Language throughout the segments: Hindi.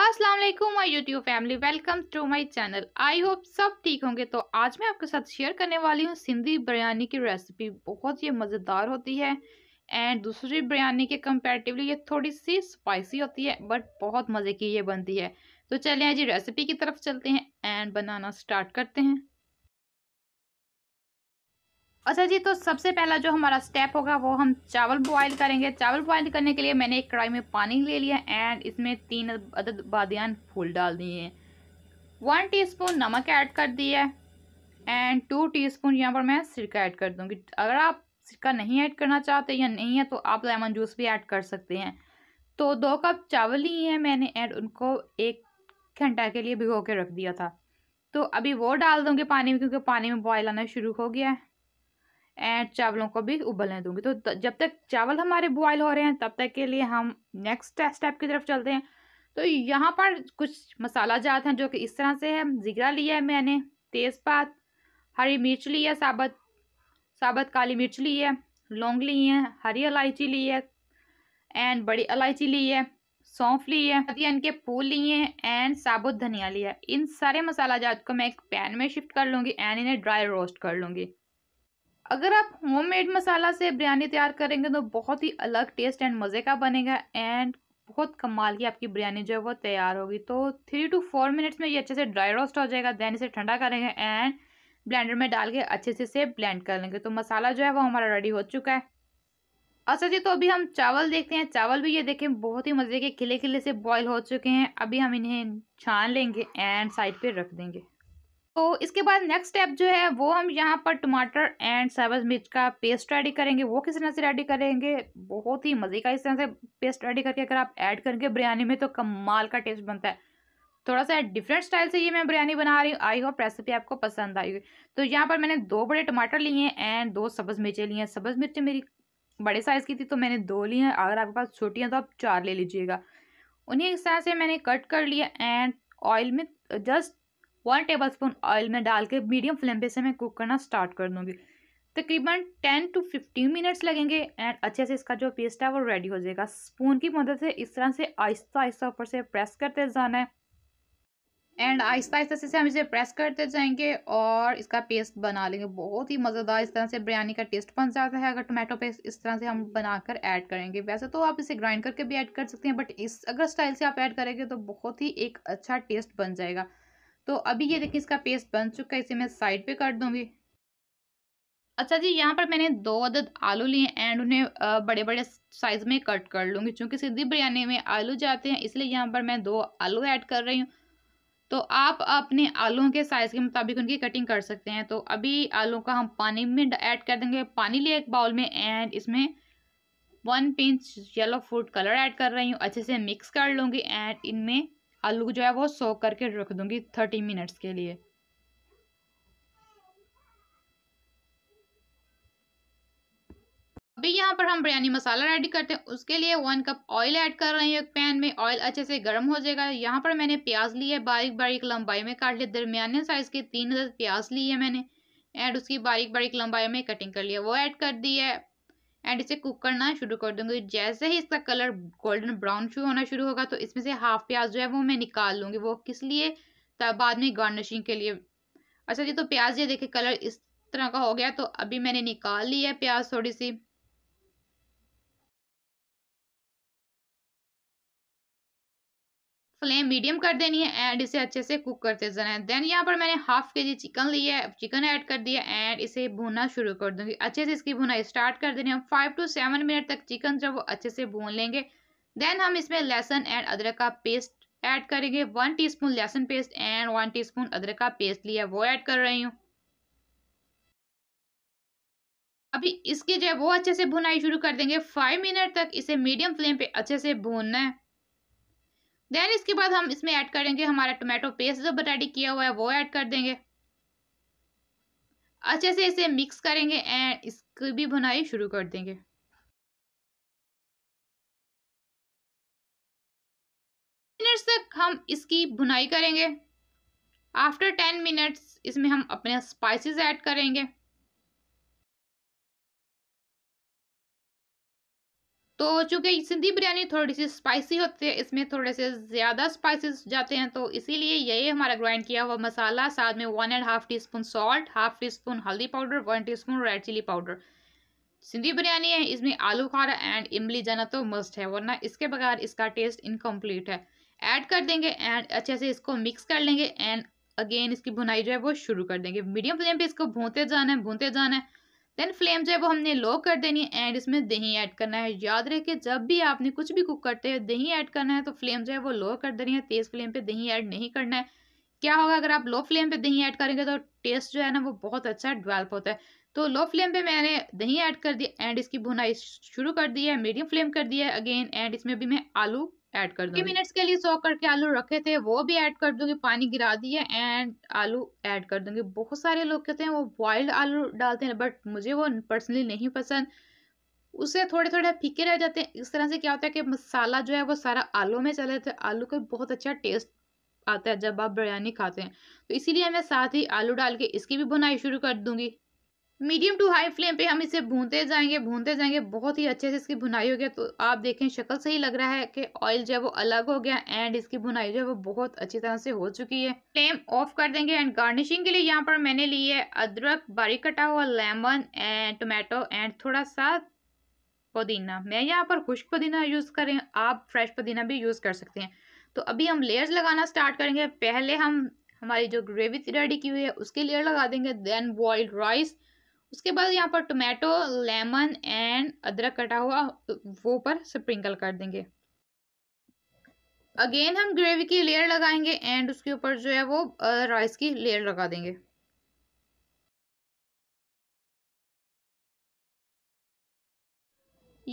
अस्सलाम वालेकुम my YouTube family welcome to my channel I hope सब ठीक होंगे तो आज मैं आपके साथ शेयर करने वाली हूँ सिंधी बिरयानी की रेसिपी बहुत ही मज़ेदार होती है एंड दूसरी बिरयानी के कंपेरेटिवली ये थोड़ी सी स्पाइसी होती है बट बहुत मज़े की ये बनती है तो चलें आज रेसिपी की तरफ चलते हैं एंड बनाना स्टार्ट करते हैं अच्छा जी तो सबसे पहला जो हमारा स्टेप होगा वो हम चावल बॉयल करेंगे चावल बॉयल करने के लिए मैंने एक कढ़ाई में पानी ले लिया एंड इसमें तीन अदद बादियान फूल डाल दिए हैं वन टीस्पून नमक ऐड कर दिया है एंड टू टीस्पून यहाँ पर मैं सिरका ऐड कर दूँगी अगर आप सिरका नहीं ऐड करना चाहते या नहीं है तो आप लेमन जूस भी ऐड कर सकते हैं तो दो कप चावल लिए हैं मैंने एंड उनको एक घंटा के लिए भिगो के रख दिया था तो अभी वो डाल दूँगी पानी में क्योंकि पानी में बॉयल आना शुरू हो गया है एंड चावलों को भी उबलने दूंगी तो जब तक चावल हमारे बॉयल हो रहे हैं तब तक के लिए हम नेक्स्ट स्टेप की तरफ चलते हैं तो यहाँ पर कुछ मसाला जात हैं जो कि इस तरह से है ज़ीरा लिया है मैंने तेज़पात हरी मिर्च ली है साबत साबत काली मिर्च ली है लौंग ली है हरी इलायची ली है एंड बड़ी इलायची ली है सौंफ ली है अदियन के फूल लिए हैं एंड साबुत धनिया लिया है इन सारे मसाला जात को मैं एक पैन में शिफ्ट कर लूँगी एंड इन्हें ड्राई रोस्ट कर लूँगी अगर आप होममेड मसाला से बिरयानी तैयार करेंगे तो बहुत ही अलग टेस्ट एंड मज़े का बनेगा एंड बहुत कमाल की आपकी बिरयानी जो है वो तैयार होगी तो थ्री टू फोर मिनट्स में ये अच्छे से ड्राई रोस्ट हो जाएगा देन इसे ठंडा करेंगे एंड ब्लेंडर में डाल के अच्छे से इसे ब्लेंड कर लेंगे तो मसाला जो है वो हमारा रेडी हो चुका है अच्छा जी तो अभी हम चावल देखते हैं चावल भी ये देखें बहुत ही मज़े के खिले खिले से बॉयल हो चुके हैं अभी हम इन्हें छान लेंगे एंड साइड पर रख देंगे तो इसके बाद नेक्स्ट स्टेप जो है वो हम यहाँ पर टमाटर एंड साबज मिर्च का पेस्ट रेडी करेंगे वो किस तरह से रेडी करेंगे बहुत ही मज़े का इस तरह से पेस्ट रेडी करके अगर आप ऐड करेंगे बिरयानी में तो कमाल का टेस्ट बनता है थोड़ा सा डिफरेंट स्टाइल से ये मैं बिरयानी बना रही हूँ आई होप रेसिपी आपको पसंद आई हुई तो यहाँ पर मैंने दो बड़े टमाटर लिए हैं एंड दो सब्ज़ मिर्चें ली हैं सब्ज़ मिर्चें मेरी बड़े साइज़ की थी तो मैंने दो ली हैं अगर आपके पास छोटी हैं तो आप चार ले लीजिएगा उन्हें इस तरह से मैंने कट कर लिया एंड ऑयल में just one tablespoon oil में डाल के मीडियम फ्लेम पे से मैं कुक करना स्टार्ट कर दूँगी तकरीबन टेन टू फिफ्टीन मिनट्स लगेंगे एंड अच्छे से इसका जो पेस्ट है वो रेडी हो जाएगा स्पून की मदद से इस तरह से आहिस्ता आहिस्ता ऊपर से प्रेस करते जाना है एंड आहिस्ता आहिस्ता से हम इसे प्रेस करते जाएंगे और इसका पेस्ट बना लेंगे बहुत ही मज़ेदार इस तरह से बिरयानी का टेस्ट बन जाता है अगर टोमेटो पेस्ट इस तरह से हम बनाकर ऐड करेंगे वैसे तो आप इसे ग्राइंड करके भी ऐड कर सकते हैं बट इस अगर स्टाइल से आप ऐड करेंगे तो बहुत ही एक अच्छा टेस्ट बन जाएगा तो अभी ये देखिए इसका पेस्ट बन चुका है इसे मैं साइड पे कर दूंगी अच्छा जी यहाँ पर मैंने दो अदद आलू लिए एंड उन्हें बड़े बड़े साइज़ में कट कर लूँगी क्योंकि सीधी बिरयानी में आलू जाते हैं इसलिए यहाँ पर मैं दो आलू ऐड कर रही हूँ तो आप अपने आलूओं के साइज़ के मुताबिक उनकी कटिंग कर सकते हैं तो अभी आलू का हम पानी में ऐड कर देंगे पानी लिए एक बाउल में एंड इसमें one pinch yellow food colour add कर रही हूँ अच्छे से मिक्स कर लूँगी एंड इनमें आलू जो है वो सोख करके रख दूंगी थर्टी मिनट्स के लिए अभी यहाँ पर हम बिरयानी मसाला रेडी करते हैं उसके लिए वन कप ऑयल ऐड कर रहे हैं एक पैन में ऑयल अच्छे से गर्म हो जाएगा यहाँ पर मैंने प्याज ली है बारीक बारीक लंबाई में काट लिया दरमियाने साइज़ के तीन प्याज ली है मैंने एंड उसकी बारीक बारीक लंबाई में कटिंग कर लिया वो ऐड कर दी है एंड इसे कुक करना शुरू कर दूंगी जैसे ही इसका कलर गोल्डन ब्राउन शुरू होना शुरू होगा तो इसमें से हाफ प्याज जो है वो मैं निकाल लूंगी वो किस लिए बाद में गार्निशिंग के लिए अच्छा जी तो प्याज ये देखे कलर इस तरह का हो गया तो अभी मैंने निकाल ली है प्याज थोड़ी सी फ्लेम मीडियम कर देनी है एंड इसे अच्छे से कुक करते जाना है देन यहाँ पर मैंने हाफ के जी चिकन लिया है चिकन ऐड कर दिया एंड इसे भूनना शुरू कर दूंगी अच्छे से इसकी भुनाई स्टार्ट कर देनी है फाइव टू सेवन मिनट तक चिकन जो वो अच्छे से भून लेंगे देन हम इसमें लहसन एंड अदरक का पेस्ट ऐड करेंगे वन टीस्पून लहसुन पेस्ट एंड वन टीस्पून अदरक का पेस्ट लिया वो ऐड कर रही हूँ अभी इसकी जो है वो अच्छे से भुनाई शुरू कर देंगे फाइव मिनट तक इसे मीडियम फ्लेम पे अच्छे से भूनना है देन इसके बाद हम इसमें ऐड करेंगे हमारा टोमेटो पेस्ट जो बटाडी किया हुआ है वो ऐड कर देंगे अच्छे से इसे मिक्स करेंगे एंड इसकी भी बुनाई शुरू कर देंगे मिनट्स तक हम इसकी बुनाई करेंगे आफ्टर टेन मिनट्स इसमें हम अपने स्पाइसेस ऐड करेंगे तो चूँकि सिंधी बिरयानी थोड़ी सी स्पाइसी होती है इसमें थोड़े से ज़्यादा स्पाइसेस जाते हैं तो इसीलिए यही हमारा ग्राइंड किया हुआ मसाला साथ में one and half teaspoon salt half teaspoon हल्दी powder one teaspoon red chili powder Sindhi biryani है इसमें आलू खारा एंड इमली जाना तो मस्ट है वरना इसके बगैर इसका टेस्ट इनकम्प्लीट है ऐड कर देंगे एंड अच्छे से इसको मिक्स कर लेंगे एंड अगेन इसकी भुनाई जो है वो शुरू कर देंगे मीडियम फ्लेम पर इसको भूनते जाना है भूनते जाना है देन फ्लेम जो है वो हमने लो कर देनी है एंड इसमें दही ऐड करना है याद रहे जब भी आपने कुछ भी कुक करते हैं दही ऐड करना है तो फ्लेम जो है वो लो कर देनी है तेज़ फ्लेम पे दही ऐड नहीं करना है क्या होगा अगर आप लो फ्लेम पे दही ऐड करेंगे तो टेस्ट जो है ना वो बहुत अच्छा डिवेल्प होता है तो लो फ्लेम पर मैंने दही ऐड कर दिया एंड इसकी भुनाई शुरू कर दी है मीडियम फ्लेम कर दिया है अगेन एंड इसमें भी मैं आलू ऐड कर दूंगी मिनट्स के लिए सॉक करके आलू रखे थे वो भी ऐड कर दूँगी पानी गिरा दिए एंड आलू ऐड कर दूँगी बहुत सारे लोग कहते हैं वो बॉइल्ड आलू डालते हैं बट मुझे वो पर्सनली नहीं पसंद उसे थोड़े थोड़े फीके रह जाते हैं इस तरह से क्या होता है कि मसाला जो है वो सारा आलू में चला जाता है आलू का बहुत अच्छा टेस्ट आता है जब आप बिरयानी खाते हैं तो इसीलिए मैं साथ ही आलू डाल के इसकी भी बुनाई शुरू कर दूंगी मीडियम टू हाई फ्लेम पे हम इसे भूनते जाएंगे भूनते जाएंगे बहुत ही अच्छे से इसकी भुनाई हो गया तो आप देखें शक्ल से ही लग रहा है कि ऑयल जो है वो अलग हो गया एंड इसकी भुनाई जो है वो बहुत अच्छी तरह से हो चुकी है फ्लेम ऑफ कर देंगे एंड गार्निशिंग के लिए यहाँ पर मैंने ली है अदरक बारीक कटा हुआ लेमन एंड टोमेटो एंड थोड़ा सा पुदीना मैं यहाँ पर खुश्क पुदीना यूज़ करें आप फ्रेश पुदीना भी यूज़ कर सकते हैं तो अभी हम लेयर्स लगाना स्टार्ट करेंगे पहले हम हमारी जो ग्रेवी रेडी की हुई है उसके लेयर लगा देंगे देन बॉइल्ड राइस उसके बाद यहाँ पर टोमेटो लेमन एंड अदरक कटा हुआ वो ऊपर स्प्रिंकल कर देंगे अगेन हम ग्रेवी की लेयर लगाएंगे एंड उसके ऊपर जो है वो राइस की लेयर लगा देंगे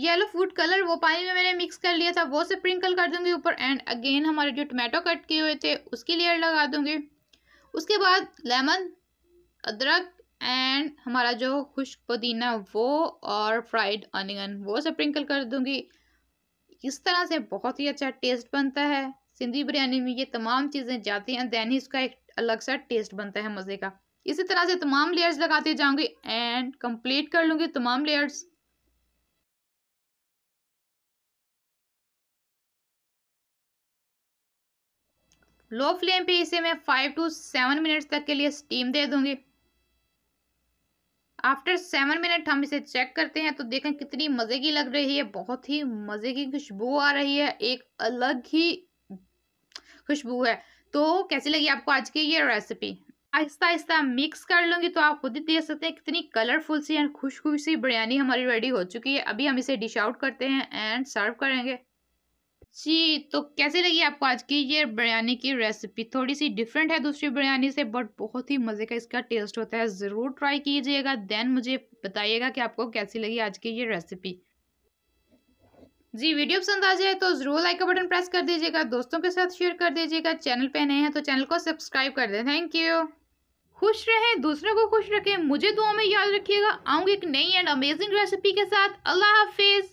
येलो फूड कलर वो पानी में मैंने मिक्स कर लिया था वो स्प्रिंकल कर दूंगी ऊपर एंड अगेन हमारे जो टोमेटो कट किए हुए थे उसकी लेयर लगा दूंगी उसके बाद लेमन अदरक एंड हमारा जो खुश्क पुदीना वो और फ्राइड अनियन वो स्प्रिंकल कर दूंगी इस तरह से बहुत ही अच्छा टेस्ट बनता है सिंधी बिरयानी में ये तमाम चीज़ें जाती हैं दैन ही इसका एक अलग सा टेस्ट बनता है मज़े का इसी तरह से तमाम लेयर्स लगाती जाऊंगी एंड कंप्लीट कर लूंगी तमाम लेयर्स लो फ्लेम पे इसे मैं फाइव टू सेवन मिनट्स तक के लिए स्टीम दे दूंगी आफ्टर सेवन मिनट हम इसे चेक करते हैं तो देखें कितनी मज़े की लग रही है बहुत ही मज़े की खुशबू आ रही है एक अलग ही खुशबू है तो कैसी लगी आपको आज की ये रेसिपी आहिस्ता आहिस्ता मिक्स कर लूँगी तो आप खुद ही देख सकते हैं कितनी कलरफुल सी एंड खुशबू सी बिरयानी हमारी रेडी हो चुकी है अभी हम इसे डिश आउट करते हैं एंड सर्व करेंगे जी तो कैसे लगी आपको आज की ये बिरयानी की रेसिपी थोड़ी सी डिफरेंट है दूसरी बिरयानी से बट बहुत ही मज़े का इसका टेस्ट होता है ज़रूर ट्राई कीजिएगा देन मुझे बताइएगा कि आपको कैसी लगी आज की ये रेसिपी जी वीडियो पसंद आ जाए तो ज़रूर लाइक का बटन प्रेस कर दीजिएगा दोस्तों के साथ शेयर कर दीजिएगा चैनल पर नए हैं तो चैनल को सब्सक्राइब कर दें थैंक यू खुश रहें दूसरों को खुश रखें मुझे दुआ में याद रखिएगा आऊँगी एक नई एंड अमेजिंग रेसिपी के साथ अल्लाह हाफिज़